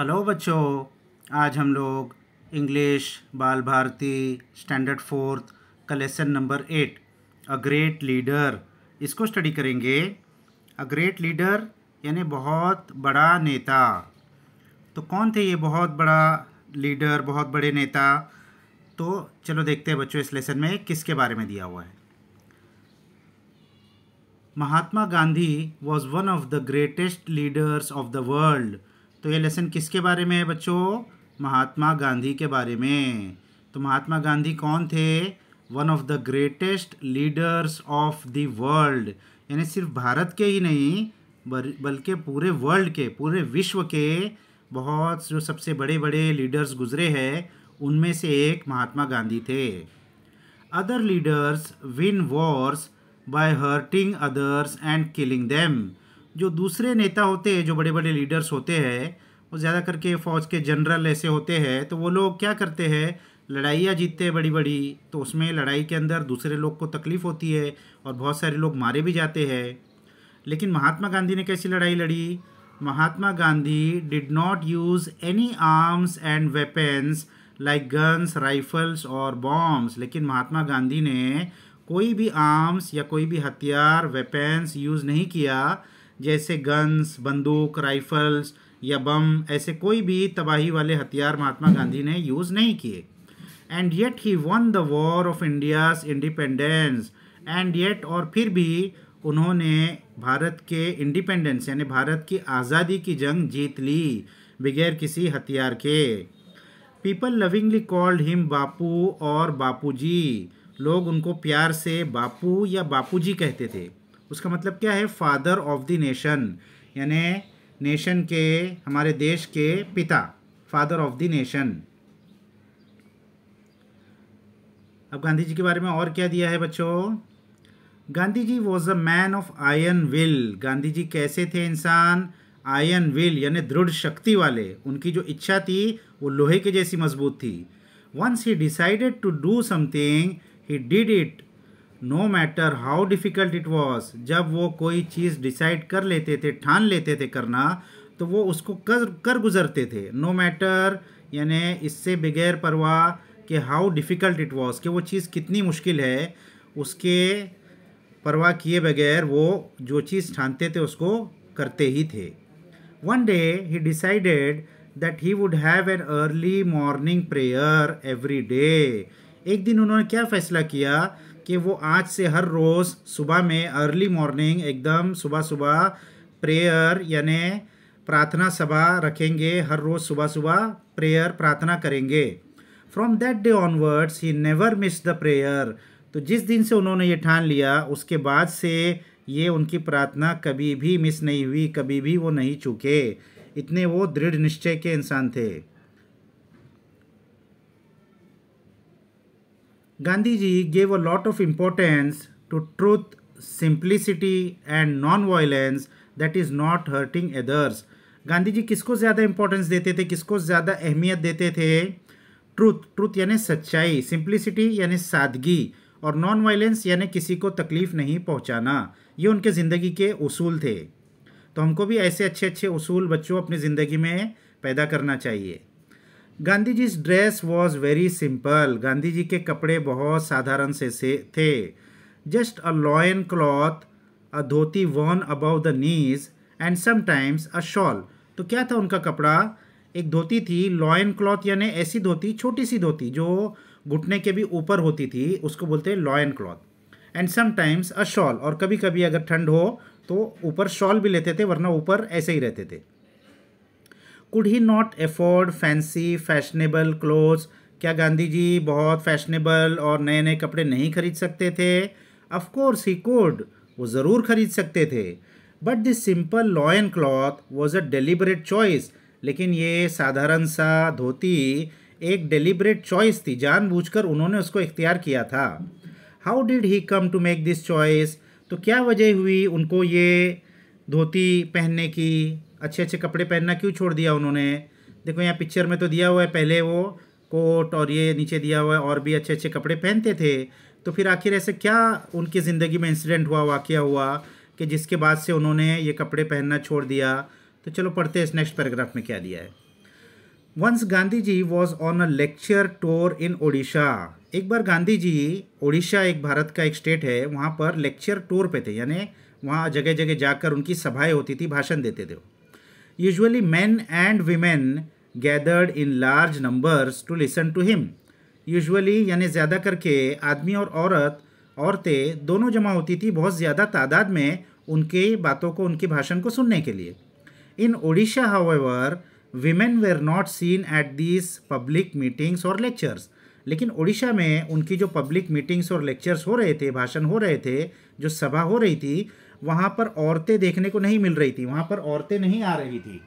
Hello बच्चों आज हम लोग English Bal Bharati standard fourth का lesson number eight a great leader इसको स्टडी करेंगे अ ग्रेट लीडर यानी बहुत बड़ा नेता तो कौन थे ये बहुत बड़ा लीडर बहुत बड़े नेता तो चलो देखते हैं बच्चों इस लेसन में किसके बारे में दिया हुआ है Mahatma Gandhi was one of the greatest leaders of the world तो ये लेसन किसके बारे में है बच्चों महात्मा गांधी के बारे में तो महात्मा गांधी कौन थे one of the greatest leaders of the world यानी सिर्फ भारत के ही नहीं बल्कि पूरे वर्ल्ड के पूरे विश्व के बहुत जो सबसे बड़े बड़े लीडर्स गुजरे हैं उनमें से एक महात्मा गांधी थे other leaders win wars by hurting others and killing them जो दूसरे नेता होते हैं जो बड़े बड़े लीडर्स होते हैं वो ज़्यादा करके फ़ौज के जनरल ऐसे होते हैं तो वो लोग क्या करते हैं लड़ाइयाँ जीतते हैं बड़ी बड़ी तो उसमें लड़ाई के अंदर दूसरे लोग को तकलीफ़ होती है और बहुत सारे लोग मारे भी जाते हैं लेकिन महात्मा गांधी ने कैसी लड़ाई लड़ी Mahatma Gandhi did not use any arms and weapons like guns rifles और बॉम्ब्स लेकिन महात्मा गांधी ने कोई भी आर्म्स या कोई भी हथियार वेपन्स यूज़ नहीं किया जैसे गन्स बंदूक राइफल्स या बम ऐसे कोई भी तबाही वाले हथियार महात्मा गांधी ने यूज़ नहीं किए and yet he won the war of India's independence and yet और फिर भी उन्होंने भारत के इंडिपेंडेंस यानी भारत की आज़ादी की जंग जीत ली बगैर किसी हथियार के people lovingly called him Bapu और बापूजी लोग उनको प्यार से बापू या बापूजी कहते थे उसका मतलब क्या है फादर ऑफ द नेशन यानि नेशन के हमारे देश के पिता फादर ऑफ द नेशन अब गांधी जी के बारे में और क्या दिया है बच्चों Gandhi ji was a man of iron will Gandhi ji कैसे थे इंसान आयन विल यानी दृढ़ शक्ति वाले उनकी जो इच्छा थी वो लोहे के जैसी मजबूत थी once he decided to do something he did it no matter how difficult it was जब वो कोई चीज़ डिसाइड कर लेते थे ठान लेते थे करना तो वो उसको कर कर गुजरते थे नो मैटर यानि इससे बगैर परवाह कि हाउ डिफ़िकल्ट इट वॉज कि वो चीज़ कितनी मुश्किल है उसके परवाह किए बगैर वो जो चीज़ ठानते थे उसको करते ही थे one day he decided that he would have an early morning prayer every day एक दिन उन्होंने क्या फ़ैसला किया कि वो आज से हर रोज़ सुबह में अर्ली मॉर्निंग एकदम सुबह सुबह प्रेयर यानि प्रार्थना सभा रखेंगे हर रोज़ सुबह सुबह प्रेयर प्रार्थना करेंगे from that day onwards he never miss the prayer तो जिस दिन से उन्होंने ये ठान लिया उसके बाद से ये उनकी प्रार्थना कभी भी मिस नहीं हुई कभी भी वो नहीं चूके इतने वो दृढ़ निश्चय के इंसान थे Gandhi ji gave a lot of importance to truth simplicity and non violence that is not hurting others. Gandhi ji किसको ज़्यादा इंपॉर्टेंस देते थे किसको ज़्यादा अहमियत देते थे ट्रूथ ट्रूथ यानी सच्चाई सिंप्लिसिटी यानी सादगी और नॉन वायलेंस यानी किसी को तकलीफ़ नहीं पहुंचाना ये उनके ज़िंदगी के उसूल थे तो हमको भी ऐसे अच्छे अच्छे उसूल बच्चों अपनी ज़िंदगी में पैदा करना चाहिए Gandhi ji dress was very simple Gandhi ji के कपड़े बहुत साधारण से, से थे just a loin cloth a dhoti one above the knees and sometimes a shawl तो क्या था उनका कपड़ा एक धोती थी लॉयन क्लॉथ यानी ऐसी धोती छोटी सी धोती जो घुटने के भी ऊपर होती थी उसको बोलते हैं loin cloth and sometimes a shawl और कभी कभी अगर ठंड हो तो ऊपर शॉल भी लेते थे वरना ऊपर ऐसे ही रहते थे could he not afford fancy fashionable clothes क्या गांधी जी बहुत फैशनेबल और नए नए कपड़े नहीं खरीद सकते थे अफकोर्स ही कोड वो ज़रूर खरीद सकते थे but this simple loin cloth was a deliberate choice लेकिन ये साधारण सा धोती एक डेलीबरेट चॉइस थी जानबूझकर उन्होंने उसको इख्तियार किया था how did he come to make this choice तो क्या वजह हुई उनको ये धोती पहनने की अच्छे अच्छे कपड़े पहनना क्यों छोड़ दिया उन्होंने देखो यहाँ पिक्चर में तो दिया हुआ है पहले वो कोट और ये नीचे दिया हुआ है और भी अच्छे अच्छे कपड़े पहनते थे तो फिर आखिर ऐसे क्या उनकी ज़िंदगी में इंसिडेंट हुआ वाक़ हुआ कि जिसके बाद से उन्होंने ये कपड़े पहनना छोड़ दिया तो चलो पढ़ते हैं इस नेक्स्ट पैराग्राफ में क्या दिया है once Gandhi ji was on a lecture tour in Odisha एक बार गांधी जी ओडिशा एक भारत का एक स्टेट है वहाँ पर लेक्चर टूर पे थे यानी वहाँ जगह जगह जाकर उनकी सभाएं होती थी भाषण देते थे usually men and women gathered in large numbers to listen to him usually यानी ज़्यादा करके आदमी और औरत औरतें दोनों जमा होती थी बहुत ज़्यादा तादाद में उनके बातों को उनके भाषण को सुनने के लिए in Odisha however women were not seen at these public meetings और लेक्चर्स लेकिन ओडिशा में उनकी जो पब्लिक मीटिंग्स और लेक्चर्स हो रहे थे भाषण हो रहे थे जो सभा हो रही थी वहाँ पर औरतें देखने को नहीं मिल रही थी वहाँ पर औरतें नहीं आ रही थी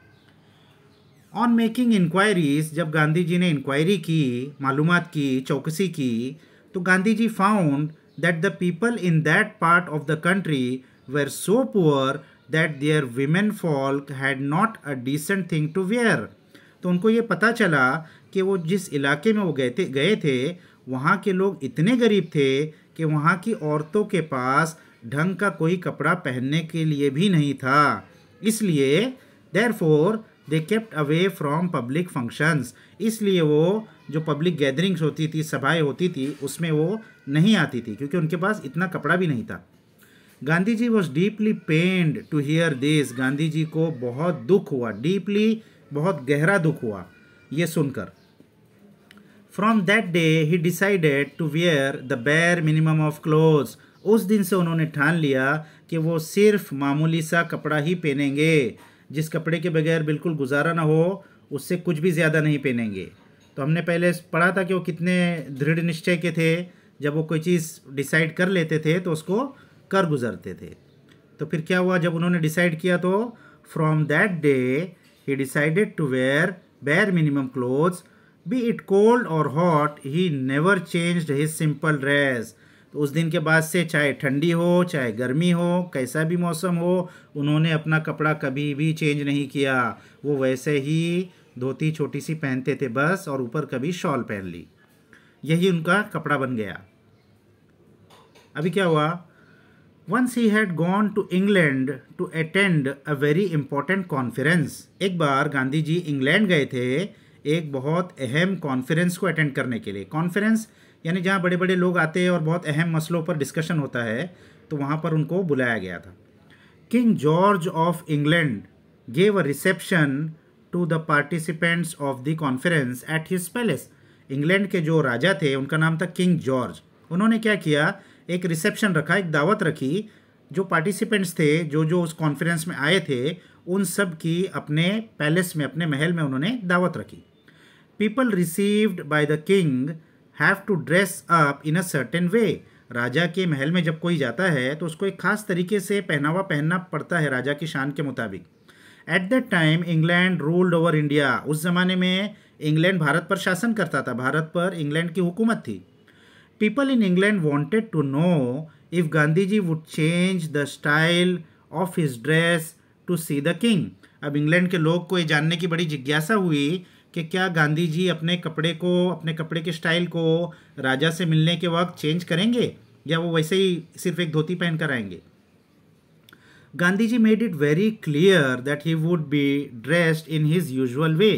ऑन मेकिंग इंक्वायरीज जब गांधी जी ने इंक्वायरी की मालूम की चौकसी की तो Gandhi ji found that the people in that part of the country were so poor that their women folk had not a decent thing to wear तो उनको ये पता चला कि वो जिस इलाके में वो गए थे गए थे वहाँ के लोग इतने गरीब थे कि वहाँ की औरतों के पास ढंग का कोई कपड़ा पहनने के लिए भी नहीं था इसलिए therefore they kept away from public functions इसलिए वो जो पब्लिक गैदरिंग्स होती थी सभाएं होती थी उसमें वो नहीं आती थी क्योंकि उनके पास इतना कपड़ा भी नहीं था Gandhi ji was deeply pained to hear this Gandhi ji को बहुत दुख हुआ डीपली बहुत गहरा दुख हुआ ये सुनकर from that day he decided to wear the bare minimum of clothes उस दिन से उन्होंने ठान लिया कि वो सिर्फ मामूली सा कपड़ा ही पहनेंगे जिस कपड़े के बगैर बिल्कुल गुजारा ना हो उससे कुछ भी ज़्यादा नहीं पहनेंगे तो हमने पहले पढ़ा था कि वो कितने दृढ़ निश्चय के थे जब वो कोई चीज़ डिसाइड कर लेते थे तो उसको कर गुजरते थे तो फिर क्या हुआ जब उन्होंने डिसाइड किया तो from that day he decided to wear bare minimum clothes be it cold और hot he never changed his simple dress तो उस दिन के बाद से चाहे ठंडी हो चाहे गर्मी हो कैसा भी मौसम हो उन्होंने अपना कपड़ा कभी भी चेंज नहीं किया वो वैसे ही धोती छोटी सी पहनते थे बस और ऊपर कभी शॉल पहन ली यही उनका कपड़ा बन गया अभी क्या हुआ once he had gone to England to attend a very important conference एक बार गांधी जी इंग्लैंड गए थे एक बहुत अहम कॉन्फ्रेंस को अटेंड करने के लिए कॉन्फ्रेंस यानी जहाँ बड़े बड़े लोग आते हैं और बहुत अहम मसलों पर डिस्कशन होता है तो वहाँ पर उनको बुलाया गया था King George of England gave a reception to the participants of the conference at his palace England के जो राजा थे उनका नाम था किंग जॉर्ज उन्होंने क्या किया एक रिसेप्शन रखा एक दावत रखी जो पार्टिसिपेंट्स थे जो जो उस कॉन्फ्रेंस में आए थे उन सब की अपने पैलेस में अपने महल में उन्होंने दावत रखी people received by the king have to dress up in a certain way राजा के महल में जब कोई जाता है तो उसको एक खास तरीके से पहनावा पहनना पड़ता है राजा की शान के मुताबिक at that time England ruled over India उस ज़माने में इंग्लैंड भारत पर शासन करता था भारत पर इंग्लैंड की हुकूमत थी people in England wanted to know if Gandhi ji would change the style of his dress to see the king अब इंग्लैंड के लोग को ये जानने की बड़ी जिज्ञासा हुई कि क्या गांधी जी अपने कपड़े को अपने कपड़े के स्टाइल को राजा से मिलने के वक्त चेंज करेंगे या वो वैसे ही सिर्फ एक धोती पहन कर आएंगे Gandhi ji made it very clear that he would be dressed in his usual way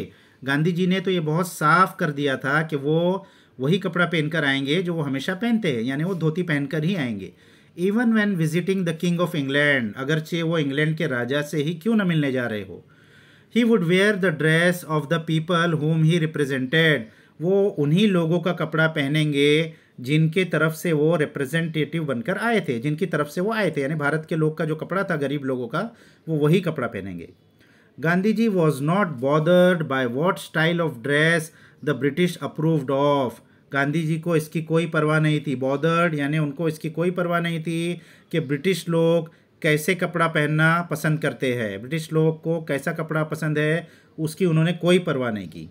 Gandhi ji ने तो ये बहुत साफ कर दिया था कि वो वही कपड़ा पहनकर आएंगे जो वो हमेशा पहनते हैं यानी वो धोती पहनकर ही आएंगे even when visiting the king of England अगरचे वो इंग्लैंड के राजा से ही क्यों ना मिलने जा रहे हो he would wear the dress of the people whom he represented वो उन्हीं लोगों का कपड़ा पहनेंगे जिनके तरफ से वो रिप्रेजेंटेटिव बनकर आए थे जिनकी तरफ से वो आए थे यानी भारत के लोग का जो कपड़ा था गरीब लोगों का वो वही कपड़ा पहनेंगे Gandhi ji was not bothered by what style of dress the British approved of Gandhi ji को इसकी कोई परवाह नहीं थी बॉदर्ड यानी उनको इसकी कोई परवाह नहीं थी कि ब्रिटिश लोग कैसे कपड़ा पहनना पसंद करते हैं ब्रिटिश लोग को कैसा कपड़ा पसंद है उसकी उन्होंने कोई परवाह नहीं की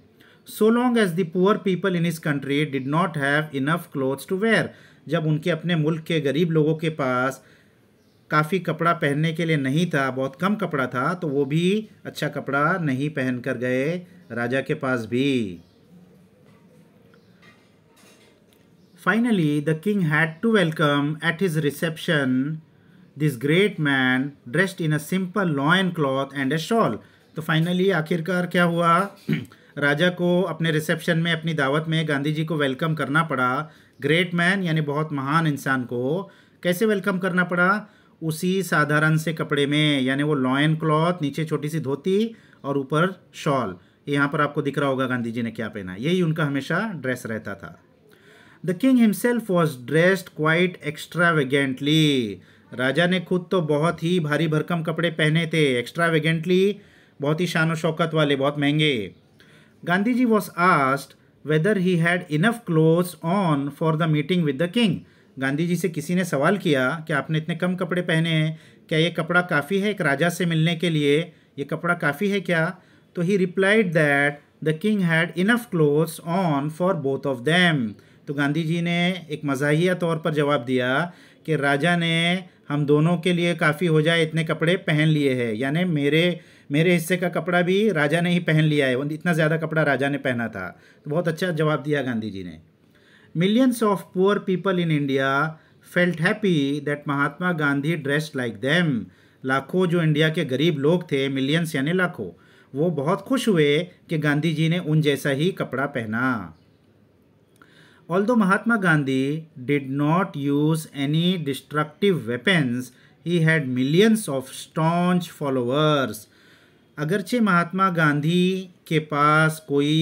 so long as the poor people in this country did not have enough clothes to wear जब उनके अपने मुल्क के गरीब लोगों के पास काफ़ी कपड़ा पहनने के लिए नहीं था बहुत कम कपड़ा था तो वो भी अच्छा कपड़ा नहीं पहन कर गए राजा के पास भी finally the king had to welcome at his reception this great man dressed in a simple loin cloth and a shawl तो फाइनली आखिरकार क्या हुआ राजा को अपने रिसेप्शन में अपनी दावत में गांधी जी को वेलकम करना पड़ा ग्रेट मैन यानी बहुत महान इंसान को कैसे वेलकम करना पड़ा उसी साधारण से कपड़े में यानी वो लॉयन क्लॉथ नीचे छोटी सी धोती और ऊपर शॉल यहाँ पर आपको दिख रहा होगा गांधी जी ने क्या पहना यही उनका हमेशा ड्रेस रहता था the king himself was dressed quite extravagantly राजा ने खुद तो बहुत ही भारी भरकम कपड़े पहने थे एक्स्ट्रावेगेंटली बहुत ही शान शौकत वाले बहुत महंगे Gandhi ji was asked whether he had enough clothes on for the meeting with the king Gandhi ji से किसी ने सवाल किया कि आपने इतने कम कपड़े पहने हैं क्या ये कपड़ा काफ़ी है एक राजा से मिलने के लिए ये कपड़ा काफ़ी है क्या तो he replied that the king had enough clothes on for both of them तो गांधी जी ने एक मजाहिया तौर पर जवाब दिया कि राजा ने हम दोनों के लिए काफ़ी हो जाए इतने कपड़े पहन लिए हैं यानी मेरे मेरे हिस्से का कपड़ा भी राजा ने ही पहन लिया है इतना ज़्यादा कपड़ा राजा ने पहना था तो बहुत अच्छा जवाब दिया गांधी जी ने millions of poor people in India felt happy that Mahatma Gandhi dressed like them लाखों जो इंडिया के गरीब लोग थे मिलियंस यानी लाखों वो बहुत खुश हुए कि गांधी जी ने उन जैसा ही कपड़ा पहना Although Mahatma Gandhi did not use any destructive weapons, he had millions of staunch followers. अगरचे महात्मा गांधी के पास कोई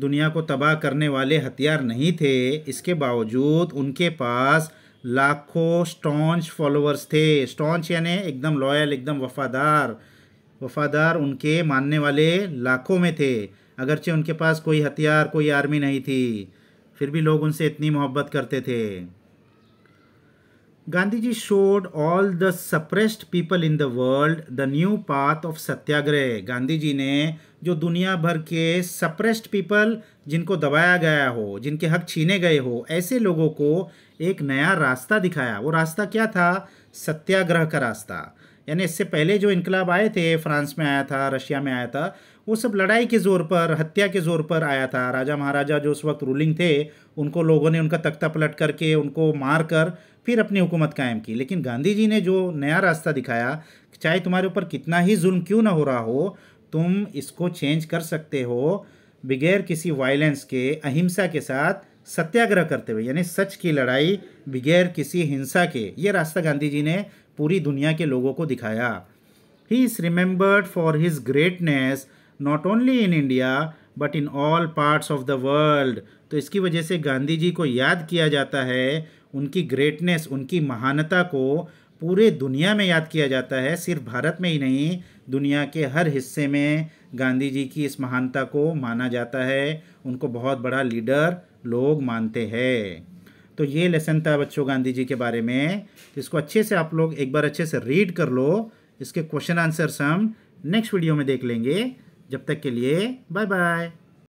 दुनिया को तबाह करने वाले हथियार नहीं थे इसके बावजूद उनके पास लाखों स्टॉन्च फॉलोअर्स थे स्टॉन्च यानी एकदम लॉयल एकदम वफादार वफादार उनके मानने वाले लाखों में थे अगरचे उनके पास कोई हथियार कोई आर्मी नहीं थी फिर भी लोग उनसे इतनी मोहब्बत करते थे Gandhi ji showed all the suppressed people in the world the new path of Satyagraha Gandhi ji ने जो दुनिया भर के सप्रेस्ड पीपल जिनको दबाया गया हो जिनके हक छीने गए हो ऐसे लोगों को एक नया रास्ता दिखाया वो रास्ता क्या था सत्याग्रह का रास्ता यानी इससे पहले जो इनकलाब आए थे फ्रांस में आया था रशिया में आया था वो सब लड़ाई के ज़ोर पर हत्या के ज़ोर पर आया था राजा महाराजा जो उस वक्त रूलिंग थे उनको लोगों ने उनका तख्ता पलट करके उनको मार कर फिर अपनी हुकूमत कायम की लेकिन गांधी जी ने जो नया रास्ता दिखाया चाहे तुम्हारे ऊपर कितना ही जुल्म क्यों ना हो रहा हो तुम इसको चेंज कर सकते हो बगैर किसी वायलेंस के अहिंसा के साथ सत्याग्रह करते हुए यानी सच की लड़ाई बगैर किसी हिंसा के ये रास्ता गांधी जी ने पूरी दुनिया के लोगों को दिखाया he is remembered for his greatness not only in India but in all parts of the world तो इसकी वजह से गांधी जी को याद किया जाता है उनकी ग्रेटनेस उनकी महानता को पूरे दुनिया में याद किया जाता है सिर्फ भारत में ही नहीं दुनिया के हर हिस्से में गांधी जी की इस महानता को माना जाता है उनको बहुत बड़ा लीडर लोग मानते हैं तो ये लेसन था बच्चों गांधी जी के बारे में तो इसको अच्छे से आप लोग एक बार अच्छे से रीड कर लो इसके क्वेश्चन आंसर्स हम नेक्स्ट वीडियो में देख लेंगे जब तक के लिए बाय बाय